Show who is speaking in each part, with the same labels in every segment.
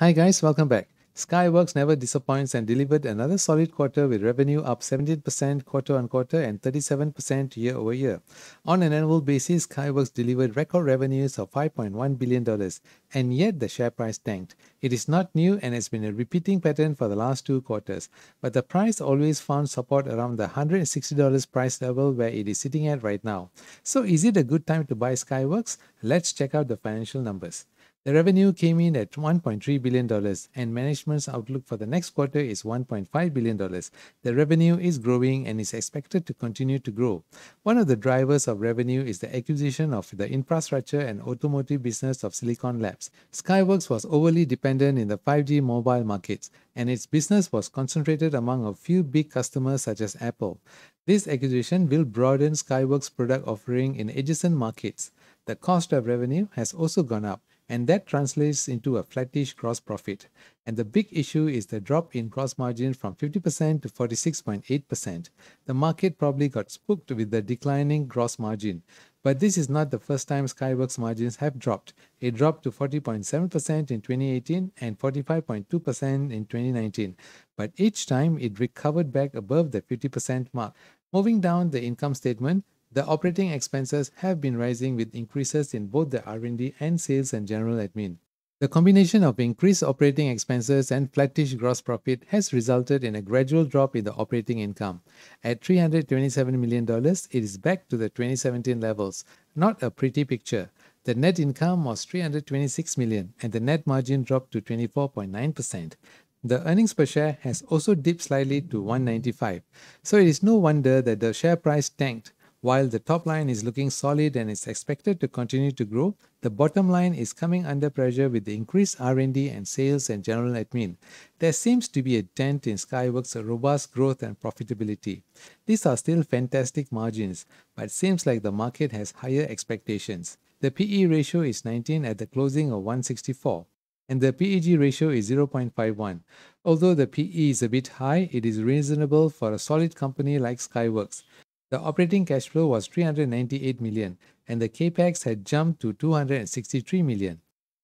Speaker 1: Hi guys, welcome back. Skyworks never disappoints and delivered another solid quarter with revenue up 17% quarter on quarter and 37% year over year. On an annual basis, Skyworks delivered record revenues of $5.1 billion, and yet the share price tanked. It is not new and has been a repeating pattern for the last two quarters, but the price always found support around the $160 price level where it is sitting at right now. So, is it a good time to buy Skyworks? Let's check out the financial numbers. The revenue came in at $1.3 billion, and management's outlook for the next quarter is $1.5 billion. The revenue is growing and is expected to continue to grow. One of the drivers of revenue is the acquisition of the infrastructure and automotive business of Silicon Labs. Skyworks was overly dependent in the 5G mobile markets, and its business was concentrated among a few big customers such as Apple. This acquisition will broaden Skyworks' product offering in adjacent markets. The cost of revenue has also gone up and that translates into a flattish gross profit. And the big issue is the drop in gross margin from 50% to 46.8%. The market probably got spooked with the declining gross margin. But this is not the first time Skyworks margins have dropped. It dropped to 40.7% in 2018 and 45.2% in 2019. But each time it recovered back above the 50% mark. Moving down the income statement, the operating expenses have been rising with increases in both the R&D and sales and general admin. The combination of increased operating expenses and flattish gross profit has resulted in a gradual drop in the operating income. At $327 million, it is back to the 2017 levels. Not a pretty picture. The net income was 326 million and the net margin dropped to 24.9%. The earnings per share has also dipped slightly to 195. So it is no wonder that the share price tanked while the top line is looking solid and is expected to continue to grow, the bottom line is coming under pressure with the increased R&D and sales and general admin. There seems to be a dent in Skyworks' robust growth and profitability. These are still fantastic margins, but seems like the market has higher expectations. The PE ratio is 19 at the closing of 164 and the PEG ratio is 0.51. Although the PE is a bit high, it is reasonable for a solid company like Skyworks. The operating cash flow was 398 million and the capex had jumped to 263 million.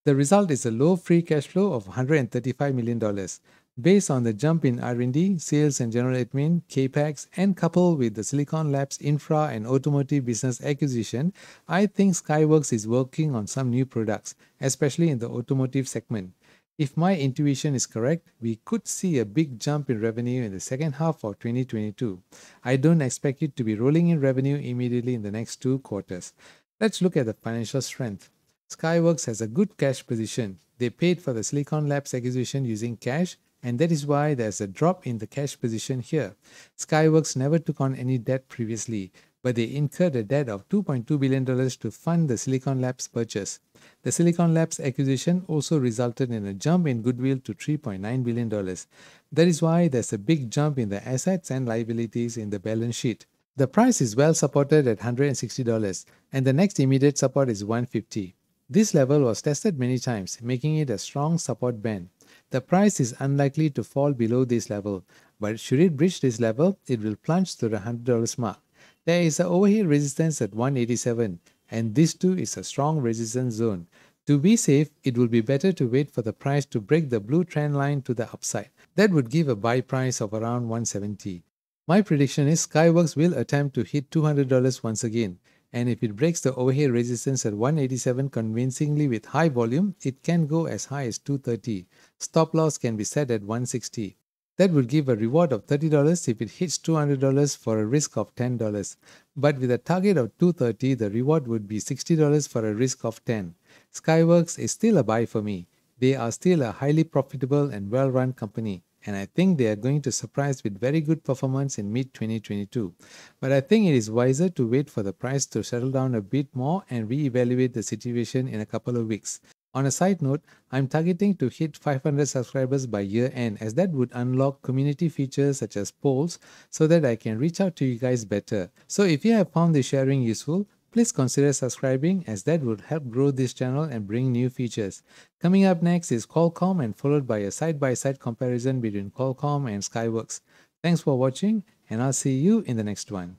Speaker 1: The result is a low free cash flow of 135 million dollars based on the jump in R&D, sales and general admin, capex and coupled with the Silicon Labs infra and automotive business acquisition, I think Skyworks is working on some new products, especially in the automotive segment. If my intuition is correct, we could see a big jump in revenue in the second half of 2022. I don't expect it to be rolling in revenue immediately in the next two quarters. Let's look at the financial strength. Skyworks has a good cash position. They paid for the Silicon Labs acquisition using cash, and that is why there's a drop in the cash position here. Skyworks never took on any debt previously but they incurred a debt of $2.2 billion to fund the Silicon Labs purchase. The Silicon Labs acquisition also resulted in a jump in goodwill to $3.9 billion. That is why there's a big jump in the assets and liabilities in the balance sheet. The price is well supported at $160, and the next immediate support is $150. This level was tested many times, making it a strong support band. The price is unlikely to fall below this level, but should it breach this level, it will plunge to the $100 mark. There is an overheat resistance at 187 and this too is a strong resistance zone. To be safe, it would be better to wait for the price to break the blue trend line to the upside. That would give a buy price of around 170. My prediction is Skyworks will attempt to hit $200 once again and if it breaks the overhead resistance at 187 convincingly with high volume, it can go as high as 230. Stop loss can be set at 160. That would give a reward of $30 if it hits $200 for a risk of $10. But with a target of $230, the reward would be $60 for a risk of $10. Skyworks is still a buy for me. They are still a highly profitable and well run company, and I think they are going to surprise with very good performance in mid 2022. But I think it is wiser to wait for the price to settle down a bit more and re evaluate the situation in a couple of weeks. On a side note, I'm targeting to hit 500 subscribers by year end as that would unlock community features such as polls so that I can reach out to you guys better. So if you have found the sharing useful, please consider subscribing as that would help grow this channel and bring new features. Coming up next is Qualcomm and followed by a side-by-side -side comparison between Qualcomm and Skyworks. Thanks for watching and I'll see you in the next one.